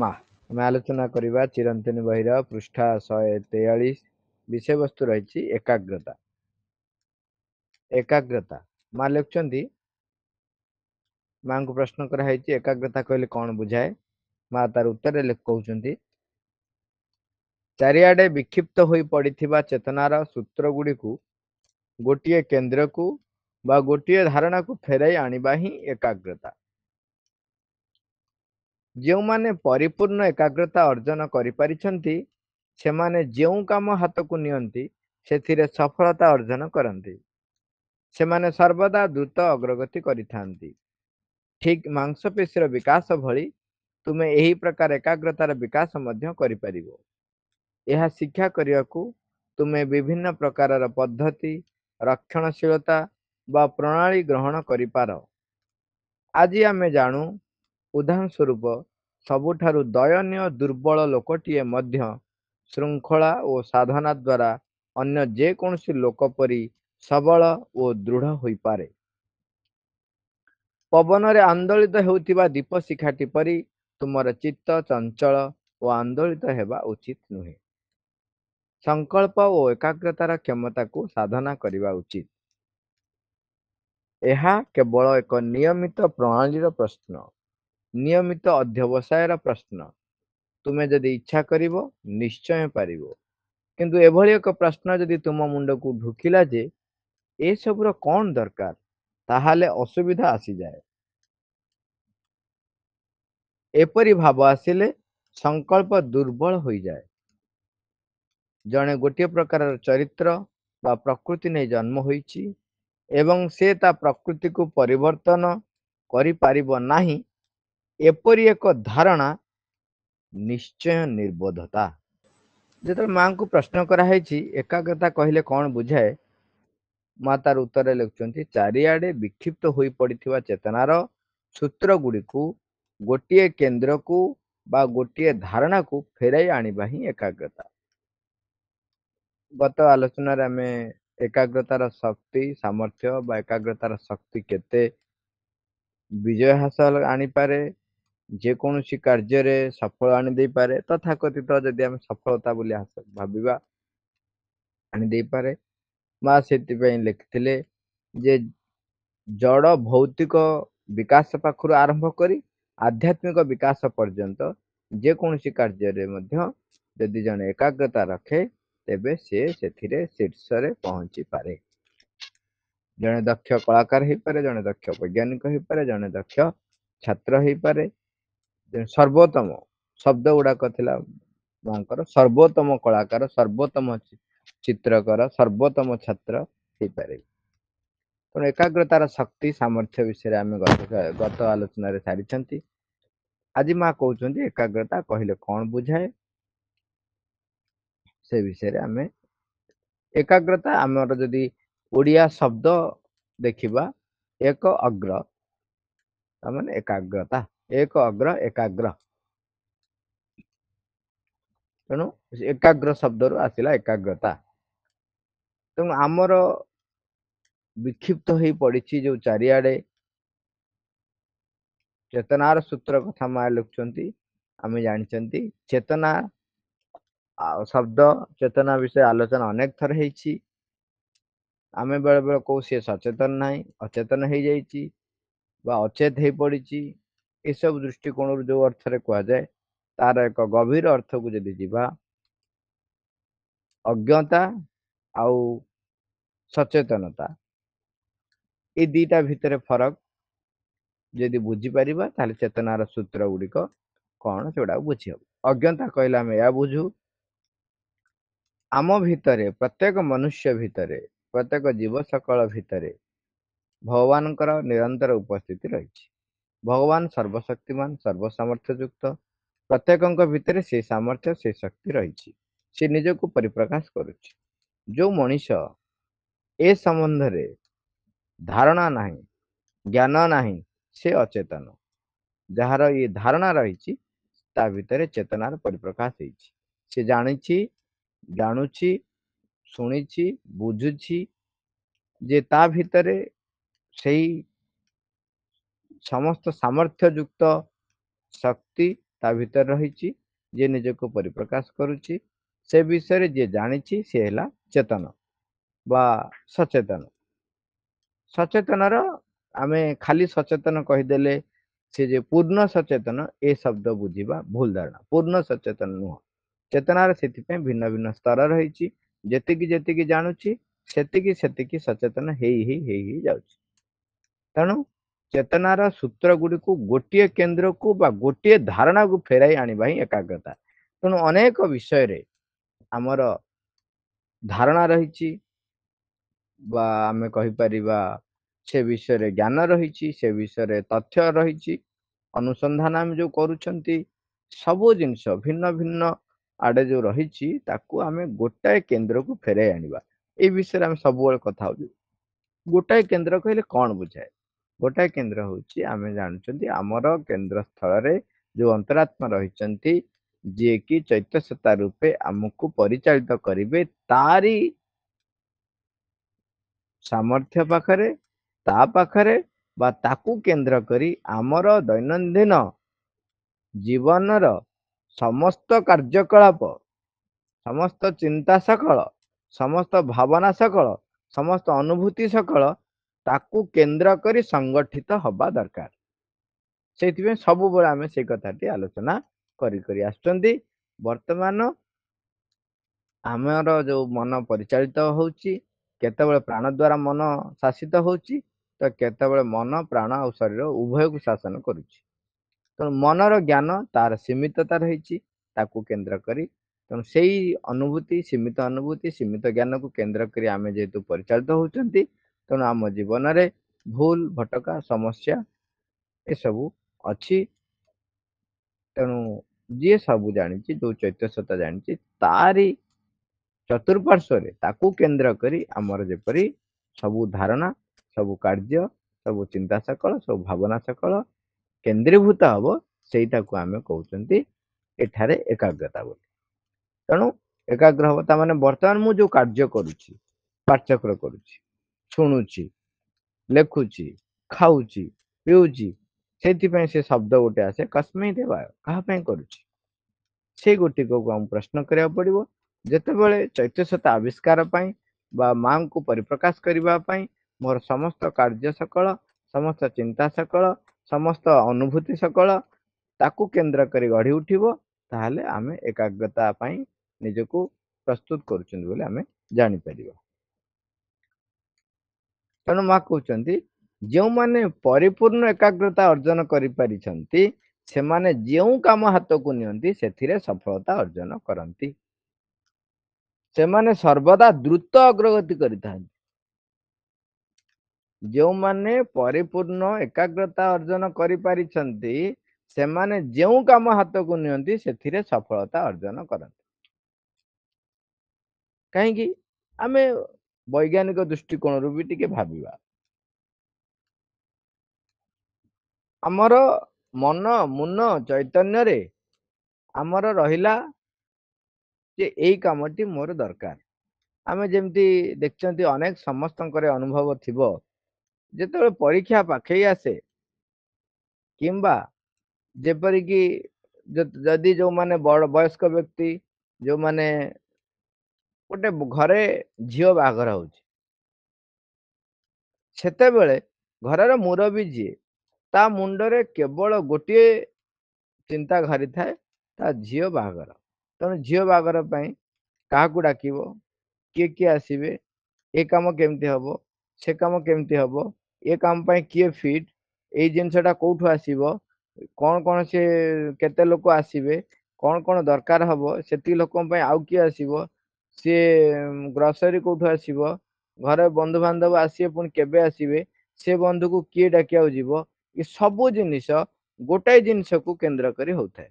ମା ଆମେ ଆଲୋଚନା କରିବା ଚିରନ୍ତନୀ ବହିର ପୃଷ୍ଠା ଶହେ ତେୟାଳିଶ ବିଷୟବସ୍ତୁ ରହିଛି ଏକାଗ୍ରତା ଏକାଗ୍ରତା ମା ଲେଖୁଛନ୍ତି ମାଙ୍କୁ ପ୍ରଶ୍ନ କରାହେଇଛି ଏକାଗ୍ରତା କହିଲେ କ'ଣ ବୁଝାଏ ମା ତାର ଉତ୍ତରରେ କହୁଛନ୍ତି ଚାରିଆଡ଼େ ବିକ୍ଷିପ୍ତ ହୋଇ ପଡ଼ିଥିବା ଚେତନାର ସୂତ୍ର ଗୁଡ଼ିକୁ ଗୋଟିଏ କେନ୍ଦ୍ରକୁ ବା ଗୋଟିଏ ଧାରଣାକୁ ଫେରାଇ ଆଣିବା ହିଁ ଏକାଗ୍ରତା ଯେଉଁମାନେ ପରିପୂର୍ଣ୍ଣ ଏକାଗ୍ରତା ଅର୍ଜନ କରିପାରିଛନ୍ତି ସେମାନେ ଯେଉଁ କାମ ହାତକୁ ନିଅନ୍ତି ସେଥିରେ ସଫଳତା ଅର୍ଜନ କରନ୍ତି ସେମାନେ ସର୍ବଦା ଦ୍ରୁତ ଅଗ୍ରଗତି କରିଥାନ୍ତି ଠିକ୍ ମାଂସପେଶୀର ବିକାଶ ଭଳି ତୁମେ ଏହି ପ୍ରକାର ଏକାଗ୍ରତାର ବିକାଶ ମଧ୍ୟ କରିପାରିବ ଏହା ଶିକ୍ଷା କରିବାକୁ ତୁମେ ବିଭିନ୍ନ ପ୍ରକାରର ପଦ୍ଧତି ରକ୍ଷଣଶୀଳତା ବା ପ୍ରଣାଳୀ ଗ୍ରହଣ କରିପାର ଆଜି ଆମେ ଜାଣୁ ଉଦାହରଣ ସ୍ୱରୂପ ସବୁଠାରୁ ଦୟନୀୟ ଦୁର୍ବଳ ଲୋକଟିଏ ମଧ୍ୟ ଶୃଙ୍ଖଳା ଓ ସାଧନା ଦ୍ୱାରା ଅନ୍ୟ ଯେକୌଣସି ଲୋକ ପରି ସବଳ ଓ ଦୃଢ଼ ହୋଇପାରେ ପବନରେ ଆନ୍ଦୋଳିତ ହେଉଥିବା ଦୀପ ଶିଖାଟି ପରି ତୁମର ଚିତ୍ତ ଚଞ୍ଚଳ ଓ ଆନ୍ଦୋଳିତ ହେବା ଉଚିତ ନୁହେଁ ସଂକଳ୍ପ ଓ ଏକାଗ୍ରତାର କ୍ଷମତାକୁ ସାଧନା କରିବା ଉଚିତ ଏହା କେବଳ ଏକ ନିୟମିତ ପ୍ରଣାଳୀର ପ୍ରଶ୍ନ ନିୟମିତ ଅଧ୍ୟବସାୟର ପ୍ରଶ୍ନ ତୁମେ ଯଦି ଇଚ୍ଛା କରିବ ନିଶ୍ଚୟ ପାରିବ କିନ୍ତୁ ଏଭଳି ଏକ ପ୍ରଶ୍ନ ଯଦି ତୁମ ମୁଣ୍ଡକୁ ଢୁକିଲା ଯେ ଏସବୁର କ'ଣ ଦରକାର ତାହେଲେ ଅସୁବିଧା ଆସିଯାଏ ଏପରି ଭାବ ଆସିଲେ ସଂକଳ୍ପ ଦୁର୍ବଳ ହୋଇଯାଏ ଜଣେ ଗୋଟିଏ ପ୍ରକାରର ଚରିତ୍ର ବା ପ୍ରକୃତି ନେଇ ଜନ୍ମ ହୋଇଛି ଏବଂ ସେ ତା ପ୍ରକୃତିକୁ ପରିବର୍ତ୍ତନ କରିପାରିବ ନାହିଁ ଏପରି ଏକ ଧାରଣା ନିଶ୍ଚୟ ନିର୍ବୋଧତା ଯେତେବେଳେ ମାଙ୍କୁ ପ୍ରଶ୍ନ କରାହେଇଛି ଏକାଗ୍ରତା କହିଲେ କ'ଣ ବୁଝାଏ ମା ତାର ଉତ୍ତରରେ ଲେଖୁଛନ୍ତି ଚାରିଆଡ଼େ ବିକ୍ଷିପ୍ତ ହୋଇପଡ଼ିଥିବା ଚେତନାର ସୂତ୍ର ଗୁଡ଼ିକୁ ଗୋଟିଏ କେନ୍ଦ୍ରକୁ ବା ଗୋଟିଏ ଧାରଣାକୁ ଫେରାଇ ଆଣିବା ହିଁ ଏକାଗ୍ରତା ଗତ ଆଲୋଚନାରେ ଆମେ ଏକାଗ୍ରତାର ଶକ୍ତି ସାମର୍ଥ୍ୟ ବା ଏକାଗ୍ରତାର ଶକ୍ତି କେତେ ବିଜୟ ହାସଲ ଆଣିପାରେ ଯେକୌଣସି କାର୍ଯ୍ୟରେ ସଫଳ ଆଣିଦେଇପାରେ ତଥାକଥିତ ଯଦି ଆମେ ସଫଳତା ବୋଲି ଭାବିବା ଆଣିଦେଇପାରେ ମା ସେଥିପାଇଁ ଲେଖିଥିଲେ ଯେ ଜଡ଼ ଭୌତିକ ବିକାଶ ପାଖରୁ ଆରମ୍ଭ କରି ଆଧ୍ୟାତ୍ମିକ ବିକାଶ ପର୍ଯ୍ୟନ୍ତ ଯେକୌଣସି କାର୍ଯ୍ୟରେ ମଧ୍ୟ ଯଦି ଜଣେ ଏକାଗ୍ରତା ରଖେ ତେବେ ସେ ସେଥିରେ ଶୀର୍ଷରେ ପହଞ୍ଚି ପାରେ ଜଣେ ଦକ୍ଷ କଳାକାର ହେଇପାରେ ଜଣେ ଦକ୍ଷ ବୈଜ୍ଞାନିକ ହେଇପାରେ ଜଣେ ଦକ୍ଷ ଛାତ୍ର ହେଇପାରେ ସର୍ବୋତ୍ତମ ଶବ୍ଦ ଗୁଡ଼ାକ ଥିଲା ମାଙ୍କର ସର୍ବୋତ୍ତମ କଳାକାର ସର୍ବୋତ୍ତମ ଚିତ୍ରକର ସର୍ବୋତ୍ତମ ଛାତ୍ର ହେଇପାରିବେ ତେଣୁ ଏକାଗ୍ରତାର ଶକ୍ତି ସାମର୍ଥ୍ୟ ବିଷୟରେ ଆମେ ଗତ ଗତ ଆଲୋଚନାରେ ସାରିଛନ୍ତି ଆଜି ମା କହୁଛନ୍ତି ଏକାଗ୍ରତା କହିଲେ କ'ଣ ବୁଝାଏ ସେ ବିଷୟରେ ଆମେ ଏକାଗ୍ରତା ଆମର ଯଦି ଓଡ଼ିଆ ଶବ୍ଦ ଦେଖିବା ଏକ ଅଗ୍ର ତାମାନେ ଏକାଗ୍ରତା ଏକ ଅଗ୍ର ଏକାଗ୍ର ତେଣୁ ଏକାଗ୍ର ଶବ୍ଦରୁ ଆସିଲା ଏକାଗ୍ରତା ତେଣୁ ଆମର ବିକ୍ଷିପ୍ତ ହେଇ ପଡ଼ିଛି ଯେଉଁ ଚାରିଆଡ଼େ ଚେତନାର ସୂତ୍ର କଥା ମା ଲେଖୁଛନ୍ତି ଆମେ ଜାଣିଛନ୍ତି ଚେତନା ଶବ୍ଦ ଚେତନା ବିଷୟ ଆଲୋଚନା ଅନେକ ଥର ହେଇଛି ଆମେ ବେଳେବେଳେ କହୁ ସିଏ ସଚେତନ ନାହିଁ ଅଚେତନ ହେଇଯାଇଛି ବା ଅଚେତ ହେଇପଡ଼ିଛି ଏସବୁ ଦୃଷ୍ଟିକୋଣରୁ ଯେଉଁ ଅର୍ଥରେ କୁହାଯାଏ ତାର ଏକ ଗଭୀର ଅର୍ଥକୁ ଯଦି ଯିବା ଅଜ୍ଞତା ଆଉ ସଚେତନତା ଏ ଦୁଇଟା ଭିତରେ ଫରକ ଯଦି ବୁଝିପାରିବା ତାହେଲେ ଚେତନାର ସୂତ୍ର ଗୁଡ଼ିକ କ'ଣ ସେଗୁଡ଼ାକ ବୁଝିହେବ ଅଜ୍ଞତା କହିଲେ ଆମେ ଏହା ବୁଝୁ ଆମ ଭିତରେ ପ୍ରତ୍ୟେକ ମନୁଷ୍ୟ ଭିତରେ ପ୍ରତ୍ୟେକ ଜୀବ ସକଳ ଭିତରେ ଭଗବାନଙ୍କର ନିରନ୍ତର ଉପସ୍ଥିତି ରହିଛି ଭଗବାନ ସର୍ବଶକ୍ତିମାନ ସର୍ବସାମର୍ଥ୍ୟ ଯୁକ୍ତ ପ୍ରତ୍ୟେକଙ୍କ ଭିତରେ ସେ ସାମର୍ଥ୍ୟ ସେ ଶକ୍ତି ରହିଛି ସେ ନିଜକୁ ପରିପ୍ରକାଶ କରୁଛି ଯେଉଁ ମଣିଷ ଏ ସମ୍ବନ୍ଧରେ ଧାରଣା ନାହିଁ ଜ୍ଞାନ ନାହିଁ ସେ ଅଚେତନ ଯାହାର ଏ ଧାରଣା ରହିଛି ତା ଭିତରେ ଚେତନାର ପରିପ୍ରକାଶ ହେଇଛି ସେ ଜାଣିଛି ଜାଣୁଛି ଶୁଣିଛି ବୁଝୁଛି ଯେ ତା ଭିତରେ ସେଇ ସମସ୍ତ ସାମର୍ଥ୍ୟ ଯୁକ୍ତ ଶକ୍ତି ତା ଭିତରେ ରହିଛି ଯିଏ ନିଜକୁ ପରିପ୍ରକାଶ କରୁଛି ସେ ବିଷୟରେ ଯିଏ ଜାଣିଛି ସିଏ ହେଲା ଚେତନ ବା ସଚେତନ ସଚେତନର ଆମେ ଖାଲି ସଚେତନ କହିଦେଲେ ସେ ଯେ ପୂର୍ଣ୍ଣ ସଚେତନ ଏ ଶବ୍ଦ ବୁଝିବା ଭୁଲ ଧାରଣା ପୂର୍ଣ୍ଣ ସଚେତନ ନୁହଁ ଚେତନାର ସେଥିପାଇଁ ଭିନ୍ନ ଭିନ୍ନ ସ୍ତର ରହିଛି ଯେତିକି ଯେତିକି ଜାଣୁଛି ସେତିକି ସେତିକି ସଚେତନ ହେଇ ହେଇ ହେଇ ହେଇ ଯାଉଛି ତେଣୁ ଚେତନାର ସୂତ୍ର ଗୁଡ଼ିକୁ ଗୋଟିଏ କେନ୍ଦ୍ରକୁ ବା ଗୋଟିଏ ଧାରଣାକୁ ଫେରାଇ ଆଣିବା ହିଁ ଏକାଗ୍ରତା ତେଣୁ ଅନେକ ବିଷୟରେ ଆମର ଧାରଣା ରହିଛି ବା ଆମେ କହିପାରିବା ସେ ବିଷୟରେ ଜ୍ଞାନ ରହିଛି ସେ ବିଷୟରେ ତଥ୍ୟ ରହିଛି ଅନୁସନ୍ଧାନ ଆମେ ଯେଉଁ କରୁଛନ୍ତି ସବୁ ଜିନିଷ ଭିନ୍ନ ଭିନ୍ନ ଆଡ଼େ ଯେଉଁ ରହିଛି ତାକୁ ଆମେ ଗୋଟାଏ କେନ୍ଦ୍ରକୁ ଫେରାଇ ଆଣିବା ଏଇ ବିଷୟରେ ଆମେ ସବୁବେଳେ କଥା ହେଉଛୁ ଗୋଟାଏ କେନ୍ଦ୍ର କହିଲେ କ'ଣ ବୁଝାଏ ଗୋଟାଏ କେନ୍ଦ୍ର ହଉଛି ଆମେ ଜାଣୁଛନ୍ତି ଆମର କେନ୍ଦ୍ର ସ୍ଥଳରେ ଯୋଉ ଅନ୍ତରାତ୍ମା ରହିଛନ୍ତି ଯିଏକି ଚୈତ୍ୟସତା ରୂପେ ଆମକୁ ପରିଚାଳିତ କରିବେ ତାରି ସାମର୍ଥ୍ୟ ପାଖରେ ତା ପାଖରେ ବା ତାକୁ କେନ୍ଦ୍ର କରି ଆମର ଦୈନନ୍ଦିନ ଜୀବନର ସମସ୍ତ କାର୍ଯ୍ୟକଳାପ ସମସ୍ତ ଚିନ୍ତା ସକଳ ସମସ୍ତ ଭାବନା ସକଳ ସମସ୍ତ ଅନୁଭୂତି ସକଳ ତାକୁ କେନ୍ଦ୍ର କରି ସଂଗଠିତ ହବା ଦରକାର ସେଇଥିପାଇଁ ସବୁବେଳେ ଆମେ ସେ କଥାଟି ଆଲୋଚନା କରି କରି ଆସୁଛନ୍ତି ବର୍ତ୍ତମାନ ଆମର ଯୋଉ ମନ ପରିଚାଳିତ ହଉଛି କେତେବେଳେ ପ୍ରାଣ ଦ୍ଵାରା ମନ ଶାସିତ ହଉଛି ତ କେତେବେଳେ ମନ ପ୍ରାଣ ଆଉ ଶରୀର ଉଭୟକୁ ଶାସନ କରୁଛି ତେଣୁ ମନର ଜ୍ଞାନ ତାର ସୀମିତତା ରହିଛି ତାକୁ କେନ୍ଦ୍ର କରି ତେଣୁ ସେଇ ଅନୁଭୂତି ସୀମିତ ଅନୁଭୂତି ସୀମିତ ଜ୍ଞାନକୁ କେନ୍ଦ୍ର କରି ଆମେ ଯେହେତୁ ପରିଚାଳିତ ହଉଛନ୍ତି ତେଣୁ ଆମ ଜୀବନରେ ଭୁଲ ଭଟକା ସମସ୍ୟା ଏସବୁ ଅଛି ତେଣୁ ଯିଏ ସବୁ ଜାଣିଛି ଯେଉଁ ଚୈତ୍ୟସତା ଜାଣିଛି ତାରି ଚତୁଃପାର୍ଶ୍ୱରେ ତାକୁ କେନ୍ଦ୍ର କରି ଆମର ଯେପରି ସବୁ ଧାରଣା ସବୁ କାର୍ଯ୍ୟ ସବୁ ଚିନ୍ତା ସକଳ ସବୁ ଭାବନା ସକଳ କେନ୍ଦ୍ରୀଭୂତ ହବ ସେଇଟାକୁ ଆମେ କହୁଛନ୍ତି ଏଠାରେ ଏକାଗ୍ରତା ବୋଲି ତେଣୁ ଏକାଗ୍ର ହେବ ତା ମାନେ ବର୍ତ୍ତମାନ ମୁଁ ଯୋଉ କାର୍ଯ୍ୟ କରୁଛି ପାର୍ଥକ୍ୟ କରୁଛି छुणुची लेखुची खाऊ पिवी से शब्द गोटे आसे कस्मे देवाय क्या कर गोटी को प्रश्न करा पड़ो जोबले चैत्य सत्ता आविष्कार माँ को परिप्रकाश करने मोर समस्त कार्य सकल समस्त चिंता सकल समस्त अनुभूति सकल ताकू केन्द्र कर गढ़ी उठब आम एकाग्रता निजक प्रस्तुत करें जापर ତେଣୁ ମା କହୁଛନ୍ତି ଯେଉଁମାନେ ପରିପୂର୍ଣ୍ଣ ଏକାଗ୍ରତା ଅର୍ଜନ କରିପାରିଛନ୍ତି ସେମାନେ ଯେଉଁ କାମ ହାତକୁ ନିଅନ୍ତି ସେଥିରେ ସଫଳତା ଅର୍ଜନ କରନ୍ତି ସେମାନେ ସର୍ବଦା ଦ୍ରୁତ ଅଗ୍ରଗତି କରିଥାନ୍ତି ଯେଉଁମାନେ ପରିପୂର୍ଣ୍ଣ ଏକାଗ୍ରତା ଅର୍ଜନ କରିପାରିଛନ୍ତି ସେମାନେ ଯେଉଁ କାମ ହାତକୁ ନିଅନ୍ତି ସେଥିରେ ସଫଳତା ଅର୍ଜନ କରନ୍ତି କାହିଁକି ଆମେ ବୈଜ୍ଞାନିକ ଦୃଷ୍ଟିକୋଣରୁ ବି ଟିକେ ଭାବିବା ଆମର ମନ ମୁନ ଚୈତନ୍ୟରେ ଆମର ରହିଲା ଯେ ଏଇ କାମଟି ମୋର ଦରକାର ଆମେ ଯେମିତି ଦେଖିଛନ୍ତି ଅନେକ ସମସ୍ତଙ୍କର ଅନୁଭବ ଥିବ ଯେତେବେଳେ ପରୀକ୍ଷା ପାଖେଇ ଆସେ କିମ୍ବା ଯେପରିକି ଯଦି ଯେଉଁମାନେ ବଡ଼ ବୟସ୍କ ବ୍ୟକ୍ତି ଯେଉଁମାନେ ଗୋଟେ ଘରେ ଝିଅ ବାହାଘର ହେଉଛି ସେତେବେଳେ ଘରର ମୁରବୀ ଯିଏ ତା ମୁଣ୍ଡରେ କେବଳ ଗୋଟିଏ ଚିନ୍ତା ଘରିଥାଏ ତା ଝିଅ ବାହାଘର ତେଣୁ ଝିଅ ବାହାଘର ପାଇଁ କାହାକୁ ଡାକିବ କିଏ କିଏ ଆସିବେ ଏ କାମ କେମିତି ହବ ସେ କାମ କେମିତି ହବ ଏ କାମ ପାଇଁ କିଏ ଫିଟ୍ ଏଇ ଜିନିଷଟା କେଉଁଠୁ ଆସିବ କ'ଣ କ'ଣ ସେ କେତେ ଲୋକ ଆସିବେ କ'ଣ କ'ଣ ଦରକାର ହବ ସେତିକି ଲୋକଙ୍କ ପାଇଁ ଆଉ କିଏ ଆସିବ ସିଏ ଗ୍ରୋସରୀ କୋଉଠୁ ଆସିବ ଘରେ ବନ୍ଧୁ ବାନ୍ଧବ ଆସିବେ ପୁଣି କେବେ ଆସିବେ ସେ ବନ୍ଧୁକୁ କିଏ ଡାକିବାକୁ ଯିବ ଏ ସବୁ ଜିନିଷ ଗୋଟାଏ ଜିନିଷକୁ କେନ୍ଦ୍ର କରି ହଉଥାଏ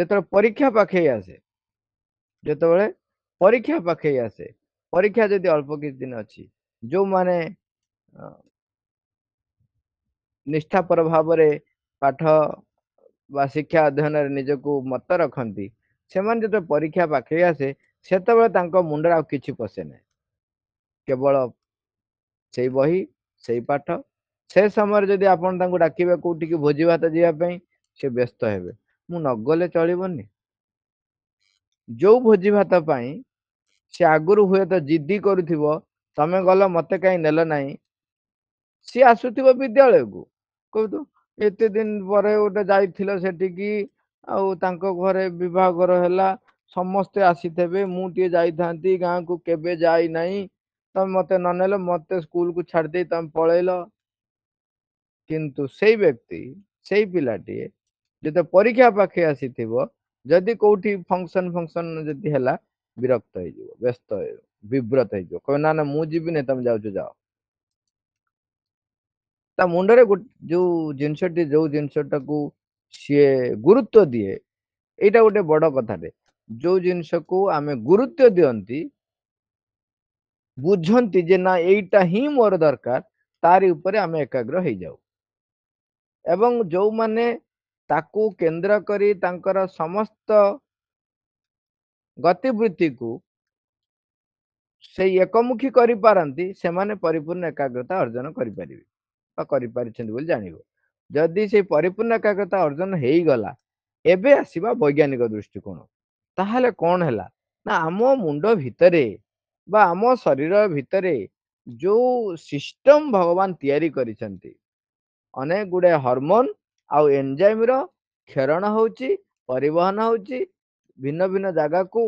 ଯେତେବେଳେ ପରୀକ୍ଷା ପାଖେଇ ଆସେ ଯେତେବେଳେ ପରୀକ୍ଷା ପାଖେଇ ଆସେ ପରୀକ୍ଷା ଯଦି ଅଳ୍ପ କିଛି ଦିନ ଅଛି ଯେଉଁମାନେ ନିଷ୍ଠାପର ଭାବରେ ପାଠ ବା ଶିକ୍ଷା ଅଧ୍ୟୟନରେ ନିଜକୁ ମତ ରଖନ୍ତି ସେମାନେ ଯେତେବେଳେ ପରୀକ୍ଷା ପାଖେଇ ଆସେ ସେତେବେଳେ ତାଙ୍କ ମୁଣ୍ଡରେ ଆଉ କିଛି ପଶେ ନାହିଁ କେବଳ ସେଇ ବହି ସେଇ ପାଠ ସେ ସମୟରେ ଯଦି ଆପଣ ତାଙ୍କୁ ଡାକିବେ କେଉଁଠିକି ଭୋଜି ଭାତ ଯିବା ପାଇଁ ସେ ବ୍ୟସ୍ତ ହେବେ ମୁଁ ନଗଲେ ଚଳିବନି ଯୋଉ ଭୋଜି ଭାତ ପାଇଁ ସେ ଆଗରୁ ହୁଏତ ଜିଦି କରୁଥିବ ତମେ ଗଲ ମତେ କାହିଁ ନେଲ ନାହିଁ ସିଏ ଆସୁଥିବ ବିଦ୍ୟାଳୟକୁ କହୁଥିବ ଏତେ ଦିନ ପରେ ଗୋଟେ ଯାଇଥିଲ ସେଠିକି ଆଉ ତାଙ୍କ ଘରେ ବିବାହଘର ହେଲା ସମସ୍ତେ ଆସିଥିବେ ମୁଁ ଟିକେ ଯାଇଥାନ୍ତି ଗାଁକୁ କେବେ ଯାଇନାହିଁ ତମେ ମୋତେ ନ ନେଲ ମୋତେ ସ୍କୁଲକୁ ଛାଡ଼ିଦେଇ ତମେ ପଳେଇଲ କିନ୍ତୁ ସେଇ ବ୍ୟକ୍ତି ସେଇ ପିଲାଟିଏ ଯେତେ ପରୀକ୍ଷା ପାଖେ ଆସିଥିବ ଯଦି କୋଉଠି ଫଙ୍କସନ୍ ଫଙ୍କସନ୍ ଯଦି ହେଲା ବିରକ୍ତ ହେଇଯିବ ବ୍ୟସ୍ତ ହେଇଯିବ ବିବ୍ରତ ହେଇଯିବ କହିବ ନା ନା ମୁଁ ଯିବିନି ତମେ ଯାଉଛ ଯାଅ ତା ମୁଣ୍ଡରେ ଯୋଉ ଜିନିଷଟି ଯୋଉ ଜିନିଷଟାକୁ ସିଏ ଗୁରୁତ୍ୱ ଦିଏ ଏଇଟା ଗୋଟେ ବଡ଼ କଥାଟେ ଯୋଉ ଜିନିଷକୁ ଆମେ ଗୁରୁତ୍ୱ ଦିଅନ୍ତି ବୁଝନ୍ତି ଯେ ନା ଏଇଟା ହିଁ ମୋର ଦରକାର ତାରି ଉପରେ ଆମେ ଏକାଗ୍ର ହେଇଯାଉ ଏବଂ ଯୋଉମାନେ ତାକୁ କେନ୍ଦ୍ର କରି ତାଙ୍କର ସମସ୍ତ ଗତିବୃତ୍ତିକୁ ସେଇ ଏକମୁଖୀ କରିପାରନ୍ତି ସେମାନେ ପରିପୂର୍ଣ୍ଣ ଏକାଗ୍ରତା ଅର୍ଜନ କରିପାରିବେ ବା କରିପାରିଛନ୍ତି ବୋଲି ଜାଣିବ ଯଦି ସେ ପରିପୂର୍ଣ୍ଣ ଏକାଗ୍ରତା ଅର୍ଜନ ହେଇଗଲା ଏବେ ଆସିବା ବୈଜ୍ଞାନିକ ଦୃଷ୍ଟିକୋଣ ତାହେଲେ କ'ଣ ହେଲା ନା ଆମ ମୁଣ୍ଡ ଭିତରେ ବା ଆମ ଶରୀର ଭିତରେ ଯୋଉ ସିଷ୍ଟମ ଭଗବାନ ତିଆରି କରିଛନ୍ତି ଅନେକ ଗୁଡ଼ିଏ ହରମୋନ୍ ଆଉ ଏନଜାଇମ୍ର କ୍ଷରଣ ହେଉଛି ପରିବହନ ହେଉଛି ଭିନ୍ନ ଭିନ୍ନ ଜାଗାକୁ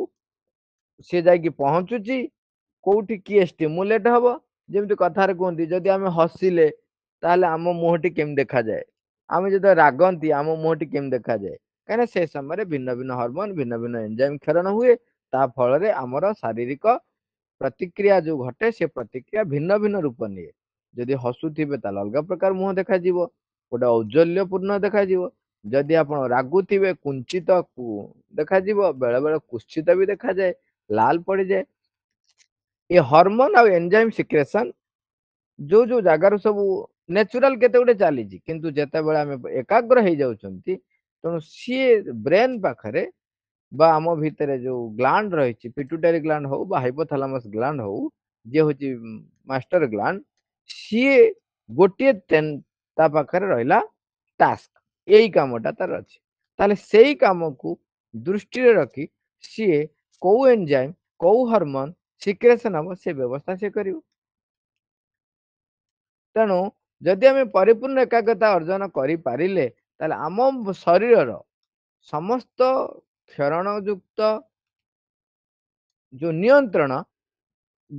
ସିଏ ଯାଇକି ପହଞ୍ଚୁଛି କେଉଁଠି କିଏ ଷ୍ଟିମୁଲେଟ୍ ହେବ ଯେମିତି କଥାରେ କୁହନ୍ତି ଯଦି ଆମେ ହସିଲେ ତାହେଲେ ଆମ ମୁହଁଟି କେମିତି ଦେଖାଯାଏ ଆମେ ଯେତେବେଳେ ରାଗନ୍ତି ଆମ ମୁହଁଟି କେମିତି ଦେଖାଯାଏ କାହିଁକିନା ସେ ସମୟରେ ଭିନ୍ନ ଭିନ୍ନ ହରମୋନ ଭିନ୍ନ ଭିନ୍ନ ଏନ୍ଜାଇମ୍ କ୍ଷରଣ ହୁଏ ତା ଫଳରେ ଆମର ଶାରୀରିକ ପ୍ରତିକ୍ରିୟା ଯୋଉ ଘଟେ ସେ ପ୍ରତିକ୍ରିୟା ଭିନ୍ନ ଭିନ୍ନ ରୂପ ନିଏ ଯଦି ହସୁଥିବେ ତାହେଲେ ଅଲଗା ପ୍ରକାର ମୁହଁ ଦେଖାଯିବ ଗୋଟେ ଔଜ୍ଜଲ୍ୟପୂର୍ଣ୍ଣ ଦେଖାଯିବ ଯଦି ଆପଣ ରାଗୁଥିବେ କୁଞ୍ଚିତ ଦେଖାଯିବ ବେଳେ ବେଳେ କୁଶ୍ଚିତ ବି ଦେଖାଯାଏ ଲାଲ ପଡିଯାଏ ଏ ହରମୋନ ଆଉ ଏନ୍ଜାଇମ୍ ସିକ୍ରେସନ ଯୋଉ ଯୋଉ ଜାଗାରୁ ସବୁ ନ୍ୟାଚୁରାଲ କେତେ ଗୋଟେ ଚାଲିଛି କିନ୍ତୁ ଯେତେବେଳେ ଆମେ ଏକାଗ୍ର ହେଇଯାଉଛନ୍ତି ତେଣୁ ସିଏ ବ୍ରେନ୍ ପାଖରେ ବା ଆମ ଭିତରେ ଯୋଉ ଗ୍ଲାଣ୍ଡ ରହିଛି ପିଟୁଟାରୀ ଗ୍ଲାଣ୍ଡ ହଉ ବା ହାଇପୋଥାଲାମସ୍ ଗ୍ଲାଣ୍ଡ ହଉ ଯିଏ ହଉଛି ମାଷ୍ଟର ଗ୍ଲାଣ୍ଡ ସିଏ ଗୋଟିଏ ତା ପାଖରେ ରହିଲା ଟାସ୍କ ଏଇ କାମଟା ତାର ଅଛି ତାହେଲେ ସେଇ କାମକୁ ଦୃଷ୍ଟିରେ ରଖି ସିଏ କୋଉ ଏନ୍ଜାଇମ୍ କୋଉ ହରମୋନ୍ ସିକ୍ରେସନ୍ ହବ ସେ ବ୍ୟବସ୍ଥା ସେ କରିବ ତେଣୁ ଯଦି ଆମେ ପରିପୂର୍ଣ୍ଣ ଏକାଗ୍ରତା ଅର୍ଜନ କରିପାରିଲେ ତାହେଲେ ଆମ ଶରୀରର ସମସ୍ତ କ୍ଷରଣ ଯୁକ୍ତ ଯୋଉ ନିୟନ୍ତ୍ରଣ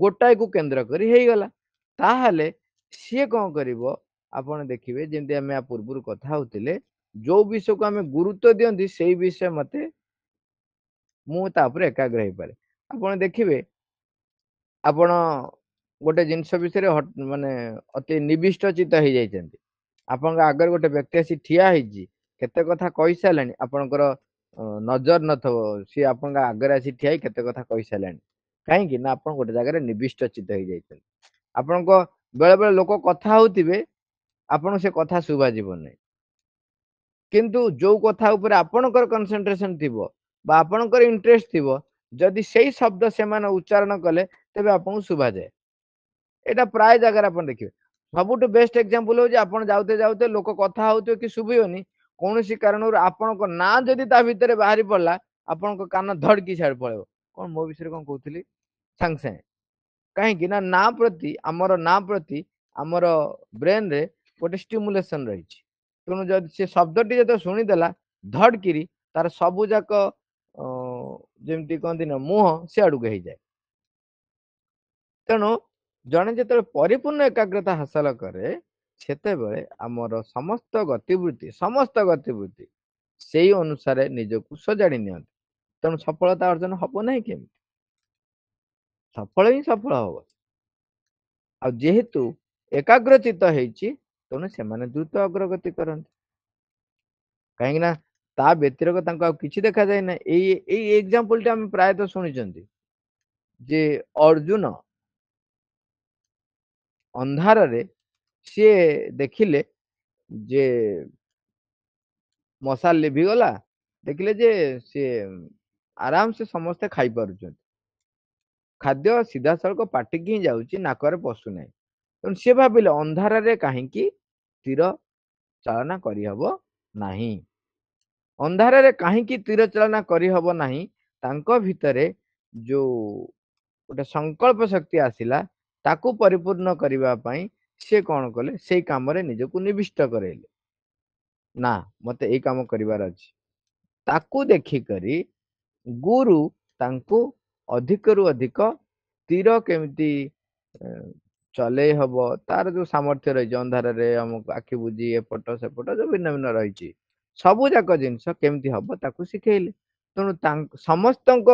ଗୋଟାଏକୁ କେନ୍ଦ୍ର କରି ହେଇଗଲା ତାହେଲେ ସିଏ କ'ଣ କରିବ ଆପଣ ଦେଖିବେ ଯେମିତି ଆମେ ଆ ପୂର୍ବରୁ କଥା ହଉଥିଲେ ଯୋଉ ବିଷୟକୁ ଆମେ ଗୁରୁତ୍ୱ ଦିଅନ୍ତି ସେଇ ବିଷୟ ମୋତେ ମୁଁ ତା ଉପରେ ଏକାଗ୍ର ହେଇପାରେ ଆପଣ ଦେଖିବେ ଆପଣ ଗୋଟେ ଜିନିଷ ବିଷୟରେ ମାନେ ଅତି ନିବିଷ୍ଟ ଚିତ ହେଇଯାଇଛନ୍ତି ଆପଣଙ୍କ ଆଗରେ ଗୋଟେ ବ୍ୟକ୍ତି ଆସି ଠିଆ ହେଇଛି କେତେ କଥା କହିସାରିଲାଣି ଆପଣଙ୍କର ନଜର ନଥିବ ସିଏ ଆପଣଙ୍କ ଆଗରେ ଆସି ଠିଆ ହେଇ କେତେ କଥା କହିସାରିଲାଣି କାହିଁକି ନା ଆପଣ ଗୋଟେ ଜାଗାରେ ନିବିଷ୍ଟ ଚିତ ହେଇଯାଇଛନ୍ତି ଆପଣଙ୍କ ବେଳେବେଳେ ଲୋକ କଥା ହଉଥିବେ ଆପଣ ସେ କଥା ଶୁଭାଯିବ ନାହିଁ କିନ୍ତୁ ଯୋଉ କଥା ଉପରେ ଆପଣଙ୍କର କନସେନଟ୍ରେସନ ଥିବ ବା ଆପଣଙ୍କର ଇଣ୍ଟରେଷ୍ଟ ଥିବ ଯଦି ସେଇ ଶବ୍ଦ ସେମାନେ ଉଚ୍ଚାରଣ କଲେ ତେବେ ଆପଣଙ୍କୁ ଶୁଭାଯାଏ এটা ପ୍ରାୟ ଜାଗାରେ ଆପଣ ଦେଖିବେ ସବୁଠୁ ବେଷ୍ଟ ଏକ୍ସାମ୍ପଲ ହେଉଛି ଆପଣ ଯାଉତେ ଯାଉତେ ଲୋକ କଥା ହଉଥିବେ କି ଶୁଭିବନି କୌଣସି କାରଣରୁ ଆପଣଙ୍କ ନାଁ ଯଦି ତା ଭିତରେ ବାହାରି ପଡିଲା ଆପଣଙ୍କ କାନ ଧଡ଼କି ସିଆଡ଼େ ପଳେଇବ କ'ଣ ମୋ ବିଷୟରେ କ'ଣ କହୁଥିଲି ସାଙ୍ଗେ ସାଙ୍ଗେ କାହିଁକି ନା ନାଁ ପ୍ରତି ଆମର ନାଁ ପ୍ରତି ଆମର ବ୍ରେନ୍ରେ ଗୋଟେ ଷ୍ଟିମୁଲେସନ୍ ରହିଛି ତେଣୁ ଯଦି ସେ ଶବ୍ଦଟି ଯେତେବେଳେ ଶୁଣିଦେଲା ଧଡ଼କିରି ତାର ସବୁଯାକ ଯେମିତି କହନ୍ତି ନା ମୁହଁ ସିଆଡ଼କୁ ହେଇଯାଏ ତେଣୁ ଜଣେ ଯେତେବେଳେ ପରିପୂର୍ଣ୍ଣ ଏକାଗ୍ରତା ହାସଲ କରେ ସେତେବେଳେ ଆମର ସମସ୍ତ ଗତିବୃତ୍ତି ସମସ୍ତ ଗତିବୃତ୍ତି ସେଇ ଅନୁସାରେ ନିଜକୁ ସଜାଡ଼ି ନିଅନ୍ତି ତେଣୁ ସଫଳତା ଅର୍ଜନ ହବ ନାହିଁ କେମିତି ସଫଳ ହିଁ ସଫଳ ହବ ଆଉ ଯେହେତୁ ଏକାଗ୍ରଚିତ ହେଇଛି ତେଣୁ ସେମାନେ ଦ୍ରୁତ ଅଗ୍ରଗତି କରନ୍ତି କାହିଁକି ନା ତା ବ୍ୟତିରେକ ତାଙ୍କୁ ଆଉ କିଛି ଦେଖାଯାଏ ନାହିଁ ଏଇ ଏଇ ଏକ୍ସାମ୍ପଲଟି ଆମେ ପ୍ରାୟତଃ ଶୁଣିଛନ୍ତି ଯେ ଅର୍ଜୁନ ଅନ୍ଧାରରେ ସିଏ ଦେଖିଲେ ଯେ ମଶା ଲିଭିଗଲା ଦେଖିଲେ ଯେ ସିଏ ଆରାମସେ ସମସ୍ତେ ଖାଇପାରୁଛନ୍ତି ଖାଦ୍ୟ ସିଧାସଳଖ ପାଟିକି ହିଁ ଯାଉଛି ନାକରେ ପଶୁ ନାହିଁ ତେଣୁ ସିଏ ଭାବିଲେ ଅନ୍ଧାରରେ କାହିଁକି ତୀର ଚାଳନା କରିହେବ ନାହିଁ ଅନ୍ଧାରରେ କାହିଁକି ତୀର ଚାଳନା କରିହେବ ନାହିଁ ତାଙ୍କ ଭିତରେ ଯେଉଁ ଗୋଟେ ସଂକଳ୍ପ ଶକ୍ତି ଆସିଲା ତାକୁ ପରିପୂର୍ଣ୍ଣ କରିବା ପାଇଁ ସେ କ'ଣ କଲେ ସେଇ କାମରେ ନିଜକୁ ନିବିଷ୍ଟ କରେଇଲେ ନା ମତେ ଏଇ କାମ କରିବାର ଅଛି ତାକୁ ଦେଖିକରି ଗୁରୁ ତାଙ୍କୁ ଅଧିକରୁ ଅଧିକ ତୀର କେମିତି ଚଲେଇ ହବ ତାର ଯୋଉ ସାମର୍ଥ୍ୟ ରହିଛି ଅନ୍ଧାରରେ ଆମକୁ ଆଖି ବୁଜି ଏପଟ ସେପଟ ଯୋଉ ଭିନ୍ନ ଭିନ୍ନ ରହିଛି ସବୁଯାକ ଜିନିଷ କେମିତି ହବ ତାକୁ ଶିଖେଇଲେ ତେଣୁ ତାଙ୍କ ସମସ୍ତଙ୍କ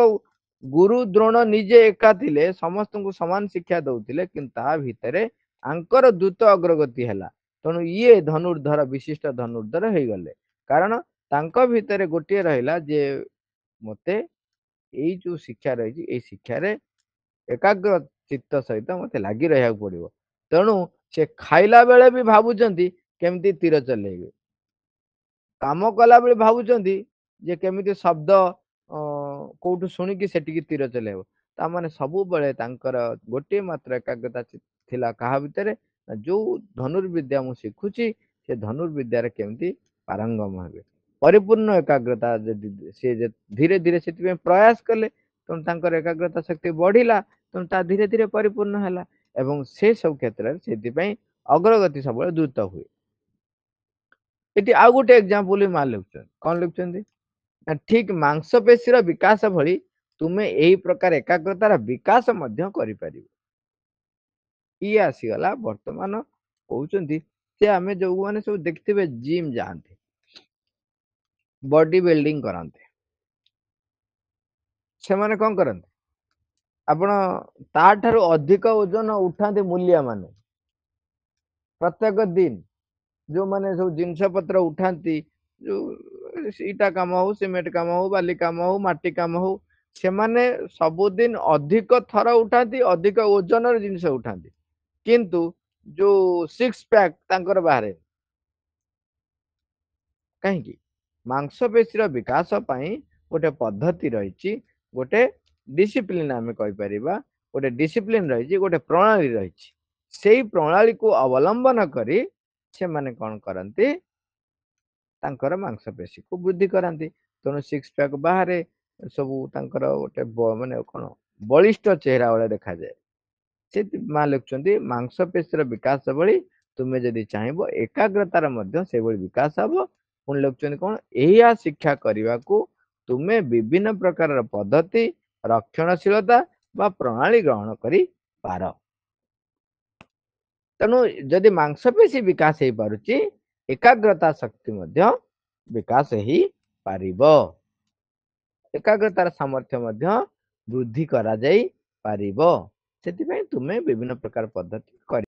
ଗୁରୁ ଦ୍ରୋଣ ନିଜେ ଏକା ଥିଲେ ସମସ୍ତଙ୍କୁ ସମାନ ଶିକ୍ଷା ଦଉଥିଲେ କିନ୍ତୁ ତା ଭିତରେ ତାଙ୍କର ଦ୍ରୁତ ଅଗ୍ରଗତି ହେଲା ତେଣୁ ଇଏ ଧନୁର୍ଦ୍ଧର ବିଶିଷ୍ଟ ଧନୁର୍ଦ୍ଧର ହେଇଗଲେ କାରଣ ତାଙ୍କ ଭିତରେ ଗୋଟିଏ ରହିଲା ଯେ ମୋତେ ଏଇ ଯୋଉ ଶିକ୍ଷା ରହିଛି ଏଇ ଶିକ୍ଷାରେ ଏକାଗ୍ର ଚିତ୍ତ ସହିତ ମୋତେ ଲାଗି ରହିବାକୁ ପଡିବ ତେଣୁ ସେ ଖାଇଲା ବେଳେ ବି ଭାବୁଛନ୍ତି କେମିତି ତୀର ଚଲେଇବେ କାମ କଲାବେଳେ ଭାବୁଛନ୍ତି ଯେ କେମିତି ଶବ୍ଦ କୋଉଠୁ ଶୁଣିକି ସେଠିକି ତୀର ଚଲେଇବ ତାମାନେ ସବୁବେଳେ ତାଙ୍କର ଗୋଟିଏ ମାତ୍ର ଏକାଗ୍ରତା ଥିଲା କାହା ଭିତରେ ଯୋଉ ଧନୁର୍ବିଦ୍ୟା ମୁଁ ଶିଖୁଛି ସେ ଧନୁର୍ବିଦ୍ୟାରେ କେମିତି ପାରଙ୍ଗମ ହେବେ ପରିପୂର୍ଣ୍ଣ ଏକାଗ୍ରତା ଯଦି ସେ ଧୀରେ ଧୀରେ ସେଥିପାଇଁ ପ୍ରୟାସ କଲେ ତେଣୁ ତାଙ୍କର ଏକାଗ୍ରତା ଶକ୍ତି ବଢିଲା ତେଣୁ ତା ଧୀରେ ଧୀରେ ପରିପୂର୍ଣ୍ଣ ହେଲା ଏବଂ ସେ ସବୁ କ୍ଷେତ୍ରରେ ସେଥିପାଇଁ ଅଗ୍ରଗତି ସବୁବେଳେ ଦ୍ରୁତ ହୁଏ ଏଠି ଆଉ ଗୋଟେ ଏକ୍ଜାମ୍ପଲ ବି ମା ଲେଖୁଛନ୍ତି କ'ଣ ଲେଖୁଛନ୍ତି ଠିକ ମାଂସପେଶୀର ବିକାଶ ଭଳି ତୁମେ ଏହି ପ୍ରକାର ଏକାଗ୍ରତାର ବିକାଶ ମଧ୍ୟ କରିପାରିବ ଇଏ ଆସିଗଲା ବର୍ତ୍ତମାନ କହୁଛନ୍ତି ଯେ ଆମେ ଯେଉଁମାନେ ସବୁ ଦେଖିଥିବେ ଜିମ୍ ଯାଆନ୍ତି ବଡି ବିଲ୍ଡିଂ କରନ୍ତି ସେମାନେ କ'ଣ କରନ୍ତି ଆପଣ ତାଠାରୁ ଅଧିକ ଓଜନ ଉଠାନ୍ତି ମୂଲିଆ ମାନେ ପ୍ରତ୍ୟେକ ଦିନ ଯେଉଁମାନେ ସବୁ ଜିନିଷପତ୍ର ଉଠାନ୍ତି ଯେଉଁ ଇଟା କାମ ହଉ ସିମେଣ୍ଟ କାମ ହଉ ବାଲି କାମ ହଉ ମାଟି କାମ ହଉ ସେମାନେ ସବୁଦିନ ଅଧିକ ଥର ଉଠାନ୍ତି ଅଧିକ ଓଜନର ଜିନିଷ ଉଠାନ୍ତି କିନ୍ତୁ ଯୋଉ ସିକ୍ସ ପ୍ୟାକ୍ ତାଙ୍କର ବାହାରେ କାହିଁକି ମାଂସପେଶୀର ବିକାଶ ପାଇଁ ଗୋଟେ ପଦ୍ଧତି ରହିଛି ଗୋଟେ ଡିସିପ୍ଲିନ୍ ଆମେ କହିପାରିବା ଗୋଟେ ଡିସିପ୍ଲିନ୍ ରହିଛି ଗୋଟେ ପ୍ରଣାଳୀ ରହିଛି ସେଇ ପ୍ରଣାଳୀକୁ ଅବଲମ୍ବନ କରି ସେମାନେ କ'ଣ କରନ୍ତି ତାଙ୍କର ମାଂସ ମାଂସପେଶୀକୁ ବୃଦ୍ଧି କରାନ୍ତି ତେଣୁ ସିକ୍ସ ପ୍ୟାକ୍ ବାହାରେ ସବୁ ତାଙ୍କର ଗୋଟେ ମାନେ କ'ଣ ବଳିଷ୍ଠ ଚେହେରା ଭଳିଆ ଦେଖାଯାଏ ସେ ମା ଲେଖୁଛନ୍ତି ମାଂସପେଶୀର ବିକାଶ ଭଳି ତୁମେ ଯଦି ଚାହିଁବ ଏକାଗ୍ରତାର ମଧ୍ୟ ସେଇଭଳି ବିକାଶ ହବ ପୁଣି ଲେଖୁଛନ୍ତି କ'ଣ ଏହା ଶିକ୍ଷା କରିବାକୁ ତୁମେ ବିଭିନ୍ନ ପ୍ରକାରର ପଦ୍ଧତି ରକ୍ଷଣଶୀଳତା ବା ପ୍ରଣାଳୀ ଗ୍ରହଣ କରିପାର ତେଣୁ ଯଦି ମାଂସପେଶୀ ବିକାଶ ହେଇପାରୁଛି एकाग्रता शक्ति विकाश ही पार एकाग्रतार सामर्थ्य मध्य वृद्धि करा कर तुम्हें विभिन्न प्रकार पद्धति कर